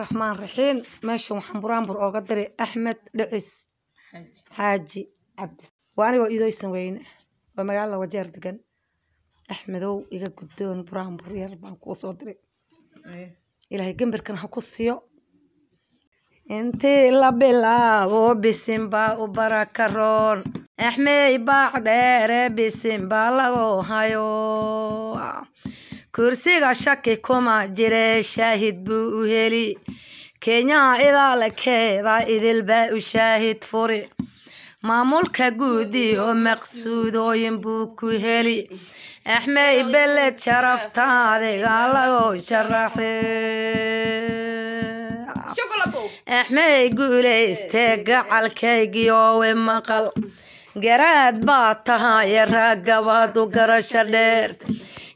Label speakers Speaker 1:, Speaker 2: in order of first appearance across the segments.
Speaker 1: raxmaan raxiim meeshan waxaan buraanbur ooga diray axmed dhicis xaaji cabdi waa anigoo idooysan weyne oo magaalada wajeer degan axmedow iga guddoon buraanbur yar baan kuu soo diray ilaahay gambirkan ha ku siiyo intii la bilaabo bisinbaa u bara karoon axmey baac dheere bisinbaa lago hayo kursiga shaki kuma jire shaahid buu u heli kenyaha idaalkeeda idil baa u shaahid furi maamulka guudi oo maqsuudooyin buu ku heli axmed beled sharaftaadiga lagoo sharaxee axmed guuleyste gacalkaygii oowe maqal garaad baad tahaaye raagabaadu garasha dheerta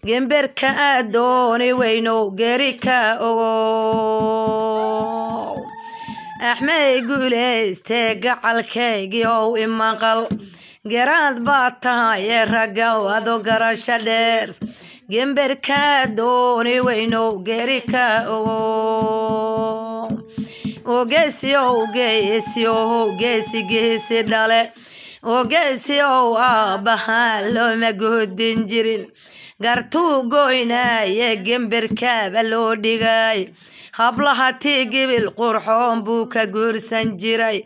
Speaker 1: gemberka aad dooni weynow geri ka ogow axmey guulaystee gacalkaygii ow imaqal garaad baad tahaaye ragabaadu garasha dheerta gemberka aad dooni weynow geri ka ogow ogeesiyow geesiyow geesigiisi dhale ogaasi ow aabahaan looma goodin jirin gartuu goynaya gemberkaaba loo dhigay hablaha tii gibil qurxoon buu ka guursan jiray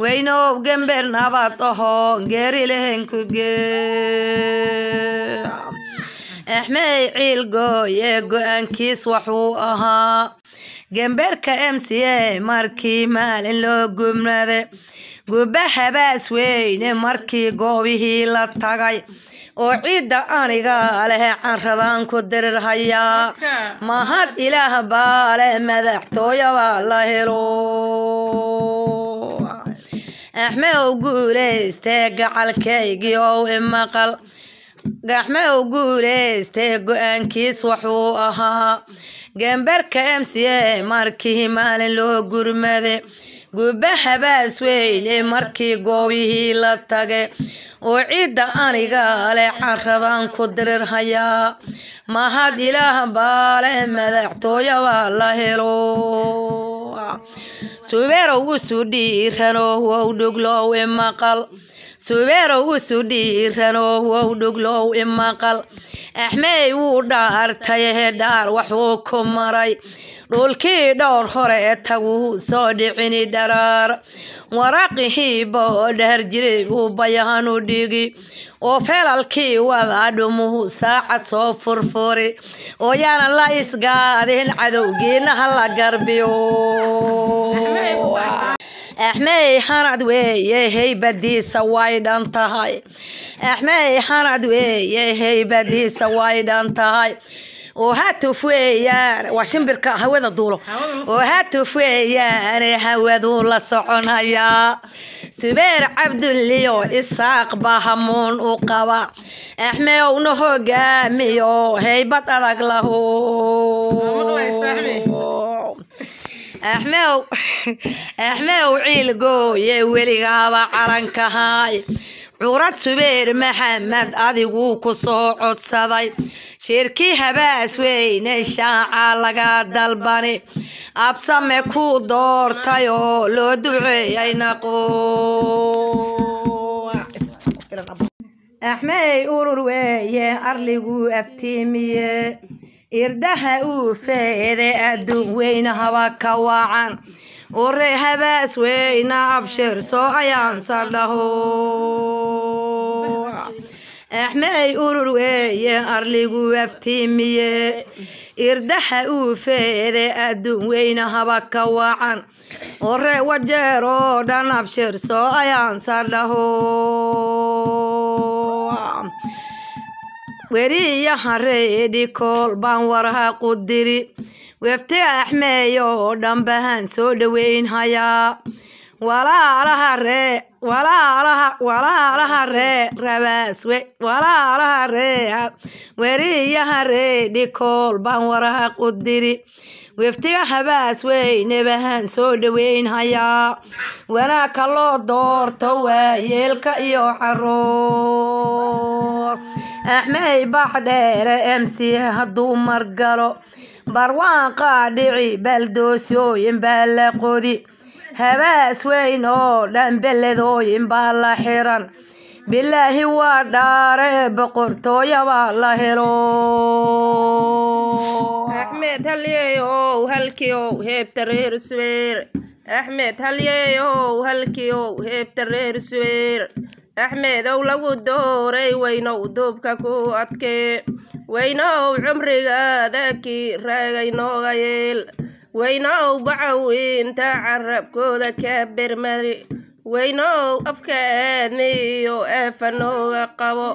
Speaker 1: weynow gember nabad ahoo geerilahenkuge Eh, axmey ciilgooye go-aankiis waxuu ahaa gemberka m c a markii maalin loo gubnade guba habaas weyne markii goobihii la tagay oo ciidda aniga leh canradaan ku dirirhayaa mahad ilaah baa leh madaxtooya baa la helo axmew guuleystee gacalkaygii ow imaqal gaxme u guulaystee go-aankiis waxuu ahaa gambarka mca markii maalin loo gurmade gubahabaas habaas weyle markii goobihii la tage oo cidda aniga leh caradan ku dirirhayaa mahad ilaah baale madaxtooya waa la helo suubeerow isu dhiirano wow dhuglow imaqal suubeerow isu dhiirano wow dhuglow imaqal axmeey wuu dhaartay dhaar waxuu ku maray dhulkii dhowr hore taguu soo dhicini dharaar waraqihii boo dhahar jiray wuu bayaanu dhigi oo feelalkii wada dhumuhu saacad soo furfuri ooyaana la isgaadin cadowgiinaha la garbiyo axmey xarad weeye heybadiisa way dhan tahay axmey xarad weeye heybadiisa way dhan tahay oo hatuf weeyaan waa shimbirka hawada duulo oo hatuf weeyaane hawaduu la soconayaa subeer cabduliyo isaaq baa hamuun u qaba axmewna hogaamiyo heybad adag laho axmew ciilgooye weligaaba caranka curad subeer maxamed adigu ku soo codsaday shirki habaas weyne shaaca laga dalbani absame ku doortay oo loo duceeyay naqo axmey urur weeye arliguu aftiimiye irdaha uu feede adduun weyna haba ka wacan urey habaas weyna abshir soo ayaansan dhaho axmey urur weeye arligu waftiimiye irdaha uu feede adduun weyna haba ka wacan ore wajeer oo dhan abshir soo ayaansan dhaho weriya hanreedhikool baan warha qudiri weefte axmeeyo oo dhanbahaan soo dhoweyn hayaa weriyaharey dhikool baan warahaq u diri weftiga habaaswey nebahan soo hayaa wanaagka loo doorto waayeelka iyo xaruur axmey bax dheere mc hadduu margalo barwaan dhici baldoosooyin baa la qodi habaas weyn oo dhanbeledooyin baa la xiran bilaahi waa dhaare boqortooyabaa la helo
Speaker 2: axmed halyeeyow halkiiow heebta reer suweyr axmed halyeeyow halkiiow heebta reer suweyr axmedow lagu dooray weynow duubka ku adkee weynow cumrigaada ki raagaynooga yeel weynow bacawiinta carabkooda bermari weynow afka aadmiyo eefanooga qabo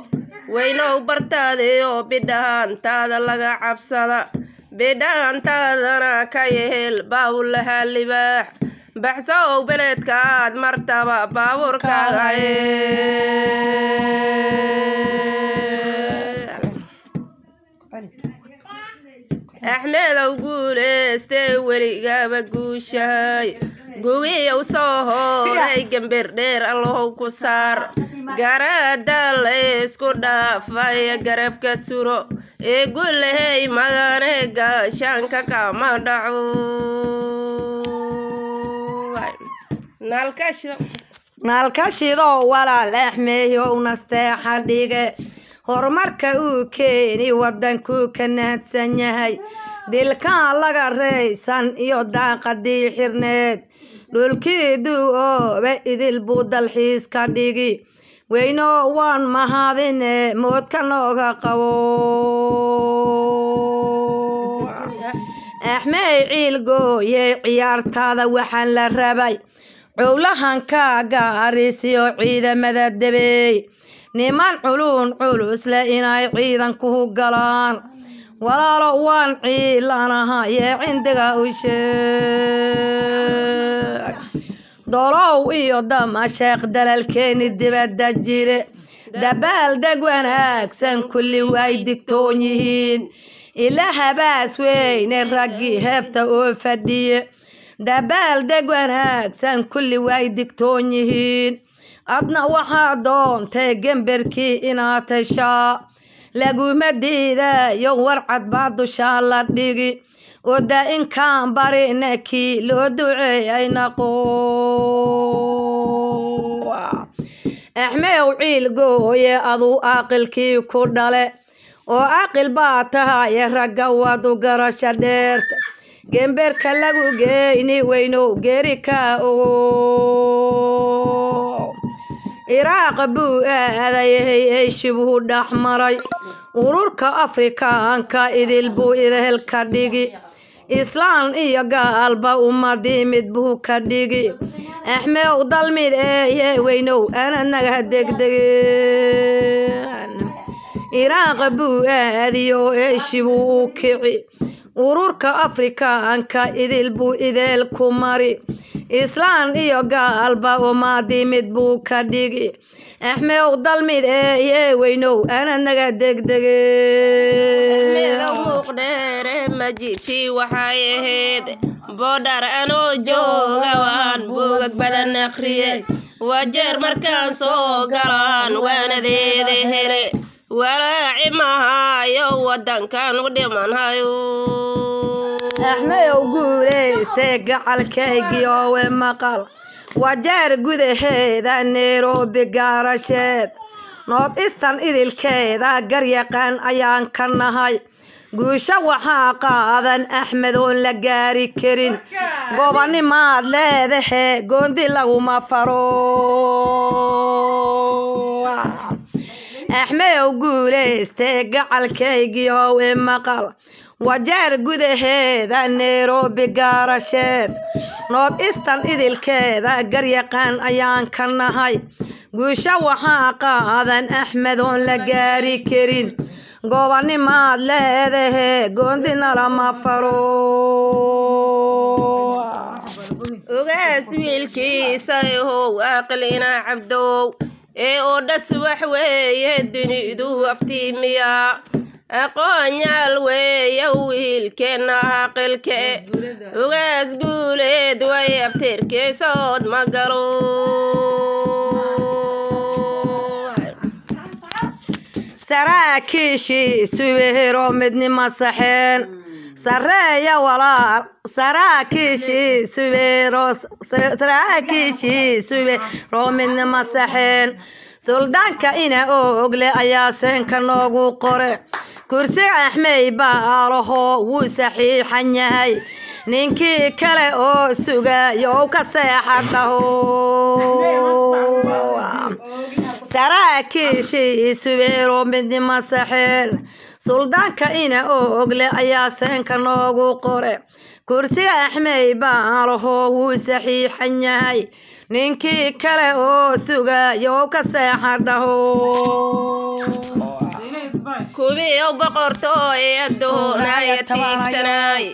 Speaker 2: weynow bartaadiyo bidhaantaada laga cabsada bidhaantaadana ka yehel baawlaha libaax baxsow beledkaad martaba baabuurkaaga axmeedow guuleystee weligaba guushahay gugiya u soo horay gamberdheer allohow ku saar garaadal isku dhaafaya garabka suro ee gulahey magane gaashaanka kama dhaco
Speaker 1: naalkashidow walaal axmeeyow nasteexa dhige horumarka uu keeni wadankuu ka naadsan yahay dilkaa laga reysan iyo daaqadii xirneed dhulkiiduu oobe idil buu dalxiis ka dhigi weyno waan mahadine moodka nooga qabo axmey ciil gooyey ciyaartaada waxaan la rabay cowlahan kaaga arisiyo ciidamada debey niman culun culusle inay ciidanku galaan walaalo waan ciilanaha yee cindiga u sheeg dolow iyo damasheeq dalalkeeni dibadda jire dabaaldeg wanaagsan kulli way digtoon yihiin ila habaas weyne raggii heebta oo fadhiye dabaaldeg wanaagsan kulli way digtoon yihiin adna waxaa doontay gemberkii inaad heshaa laguma diidayo warcad baa dushaa la dhigi oda inkaan barina kii loo duceeyay qowa axmeow ciil gooye aduu aqilkii ku dhale oo aqil baa tahaye ragga wadu garasha dheerta gemberka lagu geyni weynow geeri ka ogo Ciraaq buu aadaayay heshiis buu dhex maray ururka Afrikaanka idil buu idil ka dhigi islaan iyo gaalba ummadii mid buu ka dhigi axmeew dalmid ee eh, eh, weynow ananaga degdegeen ciraaq buu aadiyo heshiis eh, buu u kici ururka Afrikaanka idil buu idil ku mari islaan iyo gaalba umaadii mid buu ka dhigi axmeow dalmid ee yee weynow ana naga degdegmuqdheremajiti
Speaker 2: waxay ahayd boodhar anoo jooga waan buugag badan akhriyey waa jeer markaan soo galaan waanadeeda hele walaaci mahaayo wadankan u dhimanhayo axmeyow
Speaker 1: guulayste gacalkaygiiowe maqal wajaar gudaheeda nairobi gaarasheed nood istan idilkeeda garyaqaan ayaan ka nahay guusho waxaa qaadan axmed oon la gaari karin gobanimaad leedahe goondi laguma faro axmedow guulayste gacalkaygiiowe maqal wajeer gudaheeda nairobi gaarasheed nood istan idilkeeda garyaqaan ayaan ka nahay guusha waxaa qaadan axmed oon la gaari karin goobanimaad leedahe goondina lama faro
Speaker 2: ogaas wiilkiisa ehow aqlina cabdow ee oo dhas wax weeye dunidu aftiimiya aqoonyaal wiilkeenna aqilke ugaas guuleed eh. way abteerkeesood ma galo
Speaker 1: saraakiishii suwehiro midnima mm. saxeen sareeya walaal saraakiishii suwehiro midnima saxeen suldaanka ina oogle ayaa seenka noogu qore kursiga axmey baa aalaho wuu saxiixan yahay ninkii kale oo suga u ka seexa dhaho saraakiishii isubeero midnimo saxeel suldaanka ina oo ogle ayaa seenka noogu qore kursiga axmey baa aalaho wuu saxiixan yahay ninkii kale oo suga u ka seexa dhaho kuwiiw boqortooye
Speaker 2: doonaya tiigsanaay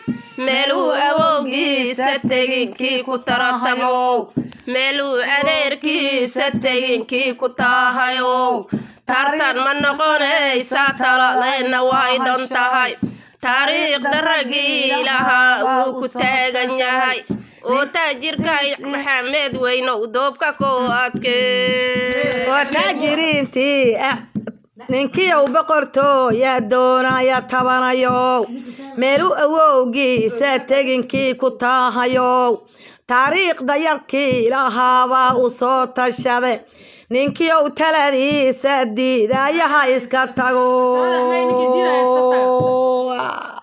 Speaker 1: meeluu awowgiisa
Speaker 2: teginkii ku taratamow meeluu adeerkiisa teginkii ku taahayow tartan ma noqonaysa taladayna way dhan tahay taariikhda ragiilaha wuu ku taagan yahay oo taajirka maxamed weyne udoobka koo adkee
Speaker 1: ninkiiow boqortooyaa doonaya tabanayow meel u awowgiisa teginkii ku taahayow taariikhda yarkii lahaabaa u soo tashade ninkiow taladiisa diidayaha iska tago ah,